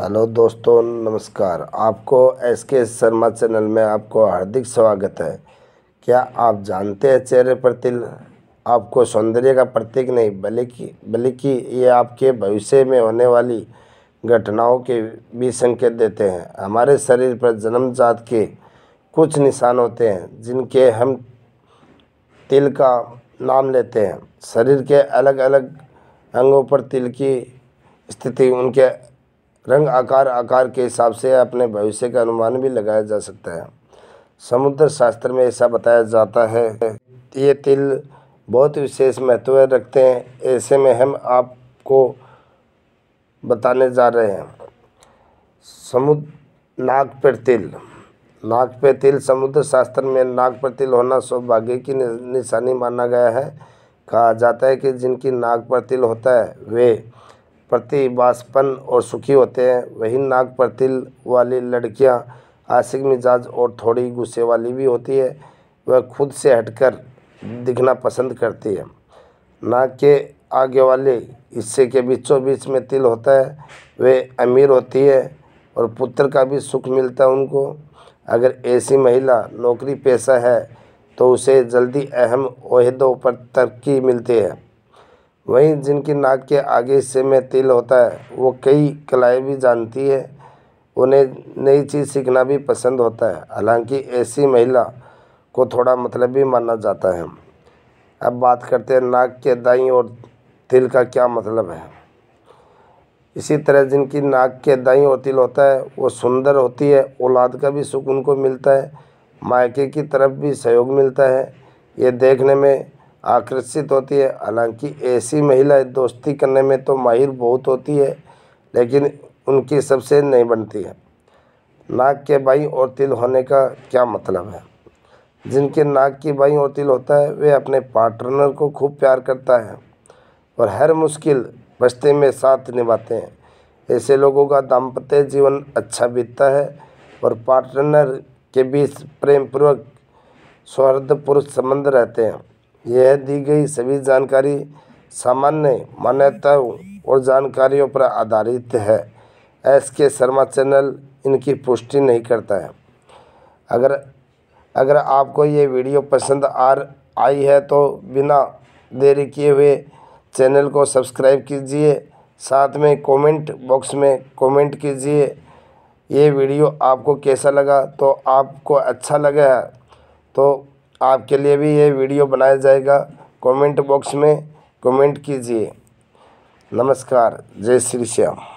hello दोस्तों नमस्कार आपको एस के शर्मा चैनल में आपको हार्दिक स्वागत है क्या आप जानते हैं चेहरे पर तिल आपको सौंदर्य का प्रतीक नहीं बल्कि बल्कि ये आपके भविष्य में होने वाली घटनाओं के भी संकेत देते हैं हमारे शरीर पर जन्मजात के कुछ निशान होते हैं जिनके हम तिल का नाम लेते हैं शरीर के अलग अलग अंगों पर तिल की स्थिति उनके रंग आकार आकार के हिसाब से अपने भविष्य का अनुमान भी लगाया जा सकता है समुद्र शास्त्र में ऐसा बताया जाता है ये तिल बहुत विशेष महत्व रखते हैं ऐसे में हम आपको बताने जा रहे हैं समुद्र नाग पर तिल नाग पर तिल समुद्र शास्त्र में नाग पर तिल होना सौभाग्य की निशानी माना गया है कहा जाता है कि जिनकी नाग पर तिल होता है वे बासपन और सुखी होते हैं वहीं नाग पर तिल वाली लड़कियां आशिक मिजाज और थोड़ी गुस्से वाली भी होती है वह खुद से हटकर दिखना पसंद करती है नाग के आगे वाले हिस्से के बीचों बीच में तिल होता है वे अमीर होती है और पुत्र का भी सुख मिलता है उनको अगर ऐसी महिला नौकरी पेशा है तो उसे जल्दी अहम अहदों पर तरक्की मिलती है वहीं जिनकी नाक के आगे हिस्से में तिल होता है वो कई कलाएँ भी जानती है उन्हें नई चीज़ सीखना भी पसंद होता है हालांकि ऐसी महिला को थोड़ा मतलब भी माना जाता है अब बात करते हैं नाक के दाई और तिल का क्या मतलब है इसी तरह जिनकी नाक के दाई और तिल होता है वो सुंदर होती है औलाद का भी सुख उनको मिलता है मायके की तरफ भी सहयोग मिलता है ये देखने में आकर्षित होती है हालांकि ऐसी महिलाएं दोस्ती करने में तो माहिर बहुत होती है लेकिन उनकी सबसे नहीं बनती है नाक के बाई और तिल होने का क्या मतलब है जिनके नाक की बाई और तिल होता है वे अपने पार्टनर को खूब प्यार करता है और हर मुश्किल बस्ते में साथ निभाते हैं ऐसे लोगों का दाम्पत्य जीवन अच्छा बीतता है और पार्टनर के बीच प्रेमपूर्वक सौहार्दपूर्ण संबंध रहते हैं यह दी गई सभी जानकारी सामान्य मान्यताओं और जानकारियों पर आधारित है एस के शर्मा चैनल इनकी पुष्टि नहीं करता है अगर अगर आपको ये वीडियो पसंद आ आई है तो बिना देरी किए हुए चैनल को सब्सक्राइब कीजिए साथ में कमेंट बॉक्स में कमेंट कीजिए ये वीडियो आपको कैसा लगा तो आपको अच्छा लगा है तो आपके लिए भी ये वीडियो बनाया जाएगा कमेंट बॉक्स में कमेंट कीजिए नमस्कार जय श्री श्याम